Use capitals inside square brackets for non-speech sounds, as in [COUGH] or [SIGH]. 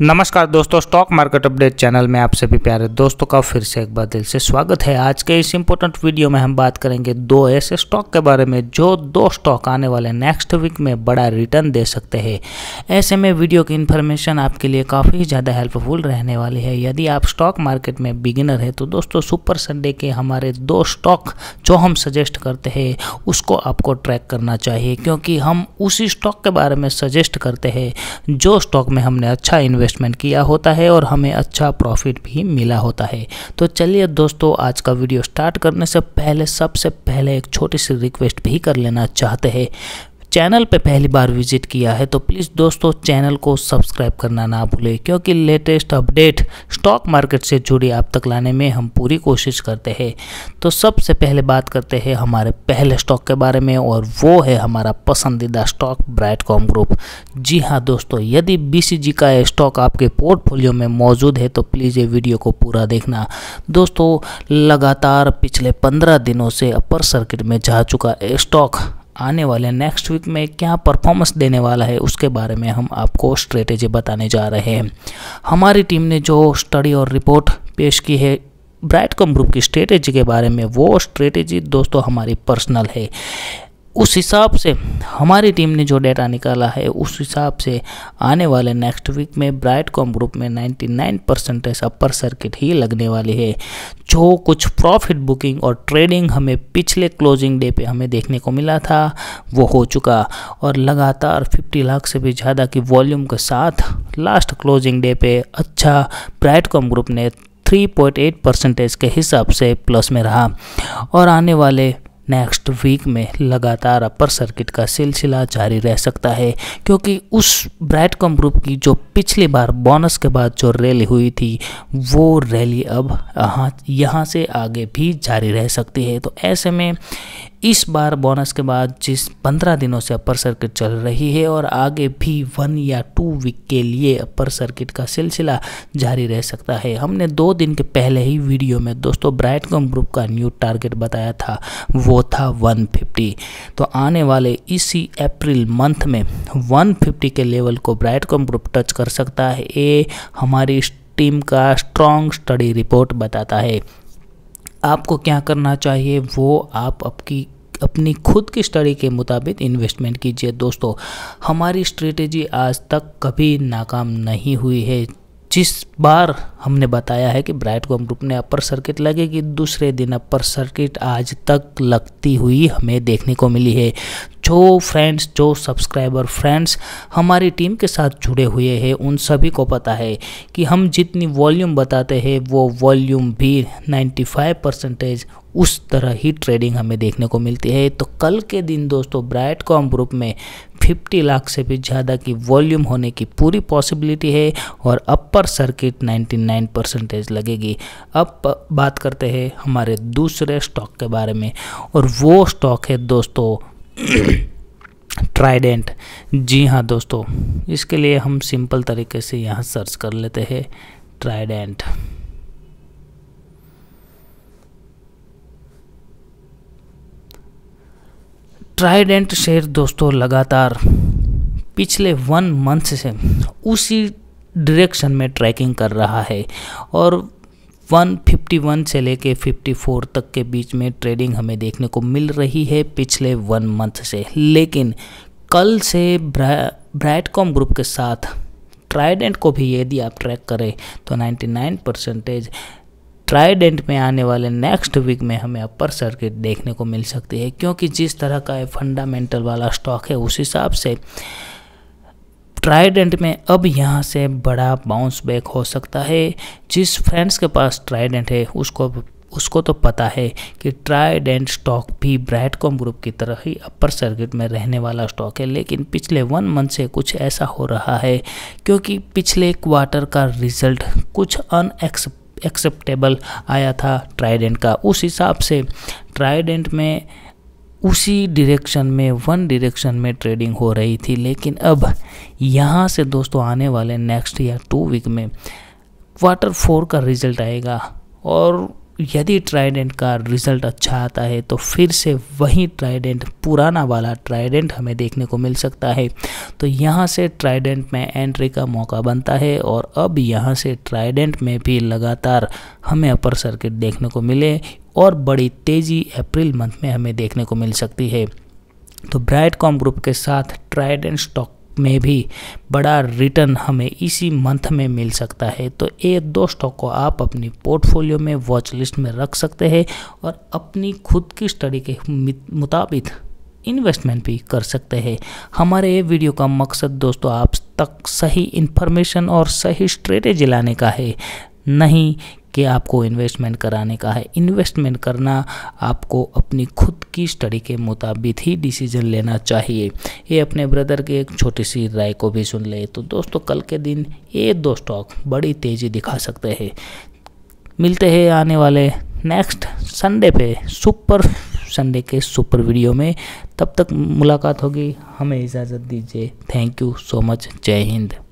नमस्कार दोस्तों stock market update channel में आप सभी प्यारे दोस्तों का फिर से एक बार दिल से स्वागत है आज के इस इम्पोर्टेंट वीडियो में हम बात करेंगे दो ऐसे स्टॉक के बारे में जो दो स्टॉक आने वाले नेक्स्ट वीक में बड़ा रिटर्न दे सकते हैं ऐसे में वीडियो की इन्फॉर्मेशन आपके लिए काफ़ी ज़्यादा हेल्पफुल रहने वाली है यदि आप स्टॉक मार्केट में बिगिनर है तो दोस्तों सुपर संडे के हमारे दो स्टॉक जो हम सजेस्ट करते हैं उसको आपको ट्रैक करना चाहिए क्योंकि हम उसी स्टॉक के बारे में सजेस्ट करते हैं जो स्टॉक में हमने अच्छा इन्वेस्ट इन्वेस्टमेंट किया होता है और हमें अच्छा प्रॉफिट भी मिला होता है तो चलिए दोस्तों आज का वीडियो स्टार्ट करने से पहले सबसे पहले एक छोटी सी रिक्वेस्ट भी कर लेना चाहते हैं चैनल पे पहली बार विजिट किया है तो प्लीज़ दोस्तों चैनल को सब्सक्राइब करना ना भूलें क्योंकि लेटेस्ट अपडेट स्टॉक मार्केट से जुड़ी आप तक लाने में हम पूरी कोशिश करते हैं तो सबसे पहले बात करते हैं हमारे पहले स्टॉक के बारे में और वो है हमारा पसंदीदा स्टॉक ब्राइटकॉम ग्रुप जी हाँ दोस्तों यदि बी का स्टॉक आपके पोर्टफोलियो में मौजूद है तो प्लीज़ ये वीडियो को पूरा देखना दोस्तों लगातार पिछले पंद्रह दिनों से अपर सर्किट में जा चुका स्टॉक आने वाले नेक्स्ट वीक में क्या परफॉर्मेंस देने वाला है उसके बारे में हम आपको स्ट्रेटेजी बताने जा रहे हैं हमारी टीम ने जो स्टडी और रिपोर्ट पेश की है ब्राइट कम ग्रुप की स्ट्रेटेजी के बारे में वो स्ट्रेटेजी दोस्तों हमारी पर्सनल है उस हिसाब से हमारी टीम ने जो डेटा निकाला है उस हिसाब से आने वाले नेक्स्ट वीक में ब्राइट कॉम ग्रुप में 99 परसेंटेज अपर सर्किट ही लगने वाली है जो कुछ प्रॉफिट बुकिंग और ट्रेडिंग हमें पिछले क्लोजिंग डे पे हमें देखने को मिला था वो हो चुका और लगातार 50 लाख से भी ज़्यादा की वॉल्यूम के साथ लास्ट क्लोजिंग डे पर अच्छा ब्राइट कॉम ग्रुप ने थ्री परसेंटेज के हिसाब से प्लस में रहा और आने वाले नेक्स्ट वीक में लगातार अपर सर्किट का सिलसिला जारी रह सकता है क्योंकि उस ब्राइट कॉम ग्रुप की जो पिछली बार बोनस के बाद जो रैली हुई थी वो रैली अब यहाँ से आगे भी जारी रह सकती है तो ऐसे में इस बार बोनस के बाद जिस पंद्रह दिनों से अपर सर्किट चल रही है और आगे भी वन या टू वीक के लिए अपर सर्किट का सिलसिला जारी रह सकता है हमने दो दिन के पहले ही वीडियो में दोस्तों ब्राइटकॉम ग्रुप का न्यू टारगेट बताया था वो था 150 तो आने वाले इसी अप्रैल मंथ में 150 के लेवल को ब्राइटकॉम ग्रुप टच कर सकता है ये हमारी टीम का स्ट्रॉन्ग स्टडी रिपोर्ट बताता है आपको क्या करना चाहिए वो आप आपकी अपनी खुद की स्टडी के मुताबिक इन्वेस्टमेंट कीजिए दोस्तों हमारी स्ट्रेटेजी आज तक कभी नाकाम नहीं हुई है पच्चीस बार हमने बताया है कि ब्राइट कॉम ग्रुप ने अपर सर्किट लगेगी दूसरे दिन अपर सर्किट आज तक लगती हुई हमें देखने को मिली है जो फ्रेंड्स जो सब्सक्राइबर फ्रेंड्स हमारी टीम के साथ जुड़े हुए हैं उन सभी को पता है कि हम जितनी वॉल्यूम बताते हैं वो वॉल्यूम भी 95 परसेंटेज उस तरह ही ट्रेडिंग हमें देखने को मिलती है तो कल के दिन दोस्तों ब्राइट कॉम ग्रुप में 50 लाख से भी ज़्यादा की वॉल्यूम होने की पूरी पॉसिबिलिटी है और अपर सर्किट 99 परसेंटेज लगेगी अब बात करते हैं हमारे दूसरे स्टॉक के बारे में और वो स्टॉक है दोस्तों [COUGHS] ट्राइडेंट जी हाँ दोस्तों इसके लिए हम सिंपल तरीके से यहाँ सर्च कर लेते हैं ट्राइडेंट ट्राइडेंट शेयर दोस्तों लगातार पिछले वन मंथ से उसी डायरेक्शन में ट्रैकिंग कर रहा है और 151 से लेके 54 तक के बीच में ट्रेडिंग हमें देखने को मिल रही है पिछले वन मंथ से लेकिन कल से ब्रा, ब्राइटकॉम ग्रुप के साथ ट्राइडेंट को भी यदि आप ट्रैक करें तो 99 परसेंटेज ट्राइडेंट में आने वाले नेक्स्ट वीक में हमें अपर सर्किट देखने को मिल सकती है क्योंकि जिस तरह का फंडामेंटल वाला स्टॉक है उस हिसाब से ट्राइडेंट में अब यहाँ से बड़ा बाउंस बैक हो सकता है जिस फ्रेंड्स के पास ट्राइडेंट है उसको उसको तो पता है कि ट्राइडेंट स्टॉक भी ब्राइटकॉम ग्रुप की तरह ही अपर सर्किट में रहने वाला स्टॉक है लेकिन पिछले वन मंथ से कुछ ऐसा हो रहा है क्योंकि पिछले क्वार्टर का रिजल्ट कुछ अनएक्सपेक्ट एक्सेप्टेबल आया था ट्राइडेंट का उस हिसाब से ट्राइडेंट में उसी डायरेक्शन में वन डायरेक्शन में ट्रेडिंग हो रही थी लेकिन अब यहाँ से दोस्तों आने वाले नेक्स्ट या टू वीक में क्वार्टर फोर का रिजल्ट आएगा और यदि ट्राइडेंट का रिज़ल्ट अच्छा आता है तो फिर से वही ट्राइडेंट पुराना वाला ट्राइडेंट हमें देखने को मिल सकता है तो यहाँ से ट्राइडेंट में एंट्री का मौका बनता है और अब यहाँ से ट्राइडेंट में भी लगातार हमें अपर सर्किट देखने को मिले और बड़ी तेज़ी अप्रैल मंथ में हमें देखने को मिल सकती है तो ब्राइट कॉम ग्रुप के साथ ट्राइडेंट स्टॉक में भी बड़ा रिटर्न हमें इसी मंथ में मिल सकता है तो ये दो स्टॉक को आप अपनी पोर्टफोलियो में वॉच लिस्ट में रख सकते हैं और अपनी खुद की स्टडी के मुताबिक इन्वेस्टमेंट भी कर सकते हैं हमारे ये वीडियो का मकसद दोस्तों आप तक सही इन्फॉर्मेशन और सही स्ट्रेटेजी लाने का है नहीं कि आपको इन्वेस्टमेंट कराने का है इन्वेस्टमेंट करना आपको अपनी खुद की स्टडी के मुताबिक ही डिसीजन लेना चाहिए ये अपने ब्रदर के एक छोटी सी राय को भी सुन ले तो दोस्तों कल के दिन ये दो स्टॉक बड़ी तेज़ी दिखा सकते हैं मिलते हैं आने वाले नेक्स्ट संडे पे सुपर संडे के सुपर वीडियो में तब तक मुलाकात होगी हमें इजाज़त दीजिए थैंक यू सो मच जय हिंद